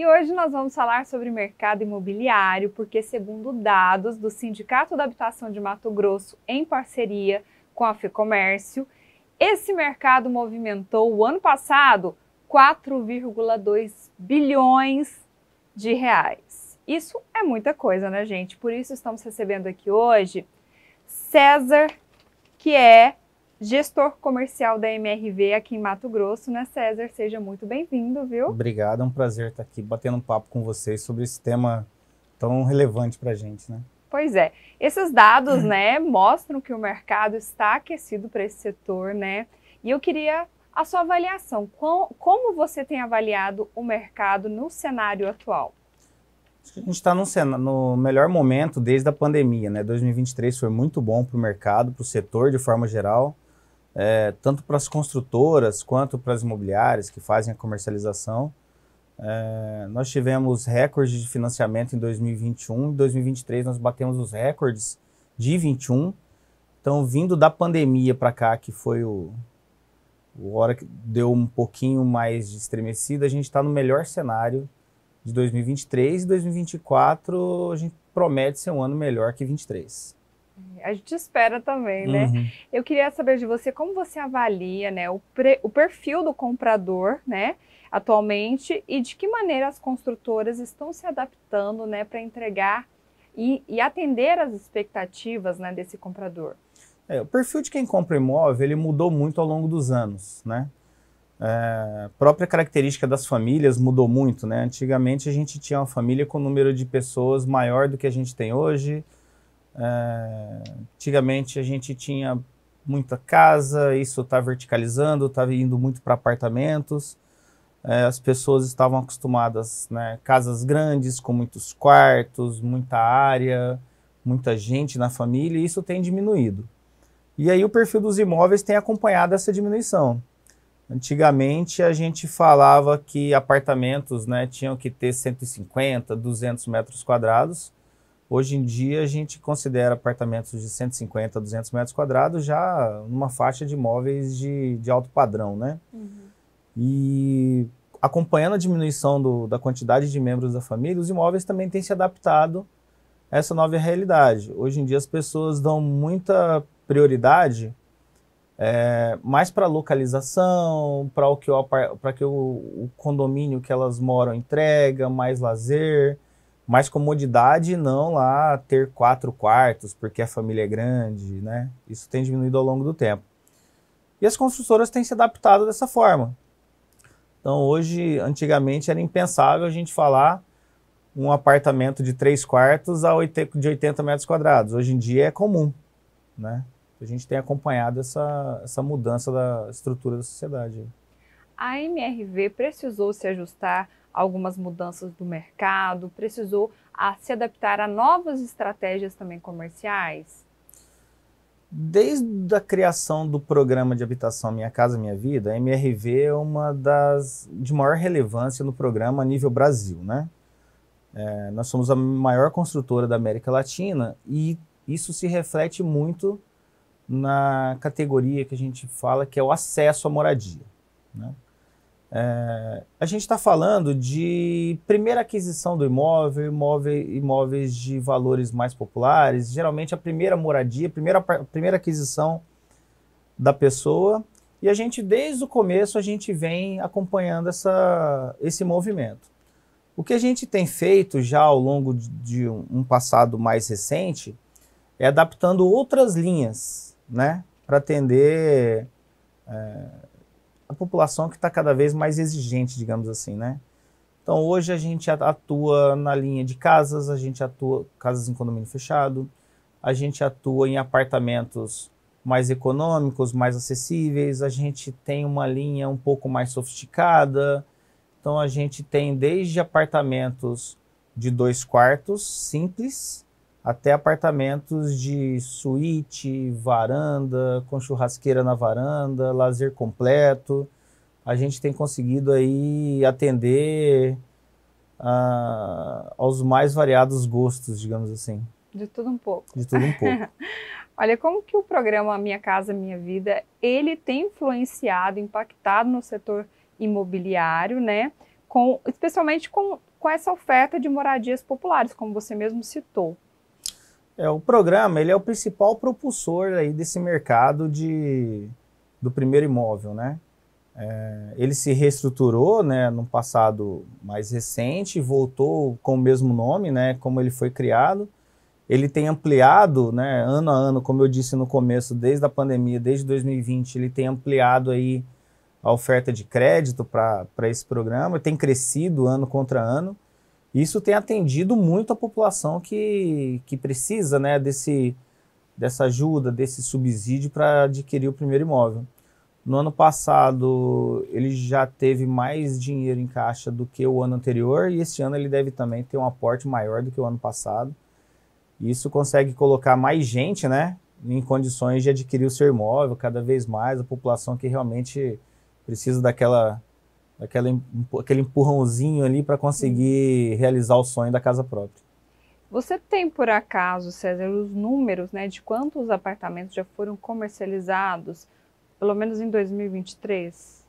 E hoje nós vamos falar sobre mercado imobiliário, porque segundo dados do Sindicato da Habitação de Mato Grosso, em parceria com a Fecomércio, esse mercado movimentou o ano passado 4,2 bilhões de reais. Isso é muita coisa, né, gente? Por isso estamos recebendo aqui hoje César, que é gestor comercial da MRV aqui em Mato Grosso, né, César? Seja muito bem-vindo, viu? Obrigado, é um prazer estar aqui batendo um papo com vocês sobre esse tema tão relevante para a gente, né? Pois é, esses dados, né, mostram que o mercado está aquecido para esse setor, né? E eu queria a sua avaliação, com, como você tem avaliado o mercado no cenário atual? Acho que a gente está no, melhor momento desde a pandemia, né? 2023 foi muito bom para o mercado, para o setor de forma geral é, tanto para as construtoras quanto para as imobiliárias que fazem a comercialização. É, nós tivemos recordes de financiamento em 2021, em 2023 nós batemos os recordes de 21. Então, vindo da pandemia para cá, que foi o, o hora que deu um pouquinho mais de estremecida, a gente está no melhor cenário de 2023 e 2024 a gente promete ser um ano melhor que 23. A gente espera também, né? Uhum. Eu queria saber de você como você avalia né, o, pre, o perfil do comprador, né? Atualmente e de que maneira as construtoras estão se adaptando, né, para entregar e, e, atender as expectativas, né, desse comprador. É, o perfil de quem compra imóvel ele mudou muito ao longo dos anos, né? É, a própria característica das famílias mudou muito, né? Antigamente a gente tinha uma família com um número de pessoas maior do que a gente tem hoje ah, antigamente a gente tinha muita casa, isso está verticalizando, está indo muito para apartamentos. É, as pessoas estavam acostumadas, né, casas grandes com muitos quartos, muita área, muita gente na família, e isso tem diminuído. E aí o perfil dos imóveis tem acompanhado essa diminuição. Antigamente a gente falava que apartamentos né, tinham que ter 150, 200 metros quadrados, Hoje em dia, a gente considera apartamentos de 150 a 200 metros quadrados já numa faixa de imóveis de, de alto padrão, né? Uhum. E acompanhando a diminuição do, da quantidade de membros da família, os imóveis também têm se adaptado a essa nova realidade. Hoje em dia, as pessoas dão muita prioridade é, mais para localização, para o que, o, que o, o condomínio que elas moram entrega, mais lazer mais comodidade não lá ter quatro quartos, porque a família é grande, né? Isso tem diminuído ao longo do tempo. E as construtoras têm se adaptado dessa forma. Então, hoje, antigamente, era impensável a gente falar um apartamento de três quartos a 80, de 80 metros quadrados. Hoje em dia é comum, né? A gente tem acompanhado essa, essa mudança da estrutura da sociedade. A MRV precisou se ajustar algumas mudanças do mercado? Precisou a, se adaptar a novas estratégias também comerciais? Desde a criação do programa de habitação Minha Casa Minha Vida, a MRV é uma das de maior relevância no programa a nível Brasil, né? É, nós somos a maior construtora da América Latina e isso se reflete muito na categoria que a gente fala que é o acesso à moradia. Né? É, a gente está falando de primeira aquisição do imóvel, imóvel, imóveis de valores mais populares, geralmente a primeira moradia, a primeira, a primeira aquisição da pessoa. E a gente, desde o começo, a gente vem acompanhando essa, esse movimento. O que a gente tem feito já ao longo de um passado mais recente é adaptando outras linhas, né, para atender é, população que está cada vez mais exigente, digamos assim, né? Então hoje a gente atua na linha de casas, a gente atua casas em condomínio fechado, a gente atua em apartamentos mais econômicos, mais acessíveis, a gente tem uma linha um pouco mais sofisticada. Então a gente tem desde apartamentos de dois quartos simples até apartamentos de suíte, varanda, com churrasqueira na varanda, lazer completo. A gente tem conseguido aí atender ah, aos mais variados gostos, digamos assim. De tudo um pouco. De tudo um pouco. Olha, como que o programa Minha Casa Minha Vida, ele tem influenciado, impactado no setor imobiliário, né? Com, especialmente com, com essa oferta de moradias populares, como você mesmo citou. É, o programa ele é o principal propulsor aí desse mercado de, do primeiro imóvel, né? É, ele se reestruturou né, no passado mais recente, voltou com o mesmo nome, né, como ele foi criado. Ele tem ampliado né, ano a ano, como eu disse no começo, desde a pandemia, desde 2020, ele tem ampliado aí a oferta de crédito para esse programa, tem crescido ano contra ano. Isso tem atendido muito a população que, que precisa né, desse, dessa ajuda, desse subsídio para adquirir o primeiro imóvel. No ano passado, ele já teve mais dinheiro em caixa do que o ano anterior e este ano ele deve também ter um aporte maior do que o ano passado. Isso consegue colocar mais gente né, em condições de adquirir o seu imóvel cada vez mais, a população que realmente precisa daquela aquela, aquele empurrãozinho ali para conseguir realizar o sonho da casa própria. Você tem por acaso, César, os números né, de quantos apartamentos já foram comercializados, pelo menos em 2023?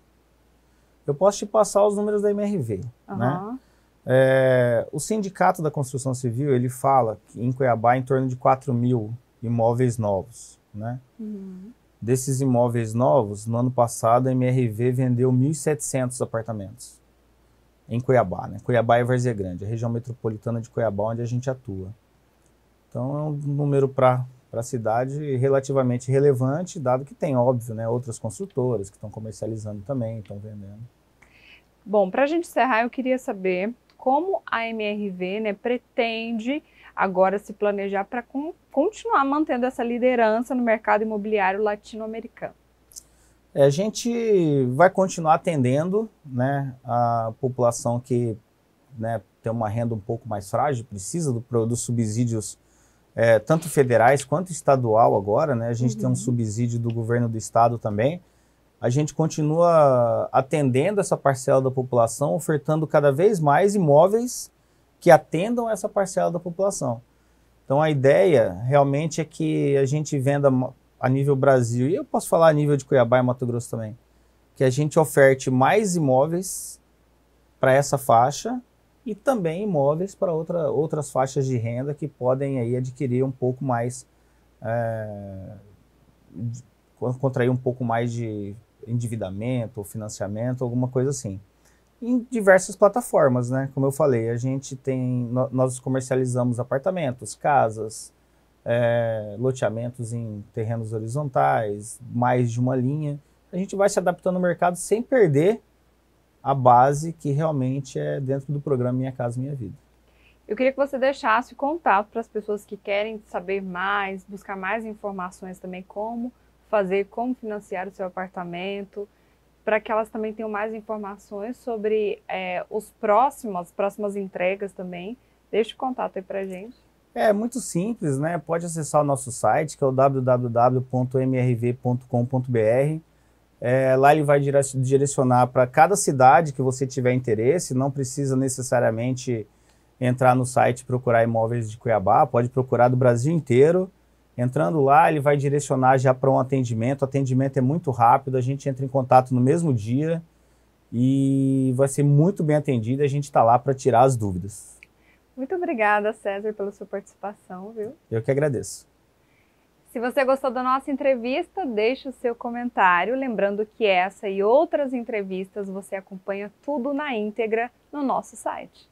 Eu posso te passar os números da MRV. Uhum. Né? É, o Sindicato da Construção Civil ele fala que em Cuiabá em torno de 4 mil imóveis novos. Né? Uhum. Desses imóveis novos, no ano passado a MRV vendeu 1.700 apartamentos em Cuiabá, né? Cuiabá e Várzea Grande, a região metropolitana de Cuiabá onde a gente atua. Então é um número para a cidade relativamente relevante, dado que tem, óbvio, né, outras construtoras que estão comercializando também, estão vendendo. Bom, para a gente encerrar, eu queria saber como a MRV né, pretende agora se planejar para con continuar mantendo essa liderança no mercado imobiliário latino-americano? É, a gente vai continuar atendendo né, a população que né, tem uma renda um pouco mais frágil, precisa do, dos subsídios é, tanto federais quanto estadual agora, né? A gente uhum. tem um uhum. subsídio do governo do estado também. A gente continua atendendo essa parcela da população, ofertando cada vez mais imóveis que atendam essa parcela da população. Então a ideia realmente é que a gente venda a nível Brasil, e eu posso falar a nível de Cuiabá e Mato Grosso também, que a gente oferte mais imóveis para essa faixa e também imóveis para outra, outras faixas de renda que podem aí adquirir um pouco mais, é, contrair um pouco mais de endividamento ou financiamento, alguma coisa assim em diversas plataformas, né? Como eu falei, a gente tem, nós comercializamos apartamentos, casas, é, loteamentos em terrenos horizontais, mais de uma linha. A gente vai se adaptando ao mercado sem perder a base que realmente é dentro do programa Minha Casa Minha Vida. Eu queria que você deixasse o contato para as pessoas que querem saber mais, buscar mais informações também como fazer, como financiar o seu apartamento para que elas também tenham mais informações sobre é, os próximos, as próximas entregas também. Deixe o contato aí para gente. É muito simples, né? Pode acessar o nosso site, que é o www.mrv.com.br. É, lá ele vai direcionar para cada cidade que você tiver interesse, não precisa necessariamente entrar no site e procurar imóveis de Cuiabá, pode procurar do Brasil inteiro. Entrando lá, ele vai direcionar já para um atendimento. O atendimento é muito rápido, a gente entra em contato no mesmo dia e vai ser muito bem atendido. A gente está lá para tirar as dúvidas. Muito obrigada, César, pela sua participação, viu? Eu que agradeço. Se você gostou da nossa entrevista, deixe o seu comentário. Lembrando que essa e outras entrevistas você acompanha tudo na íntegra no nosso site.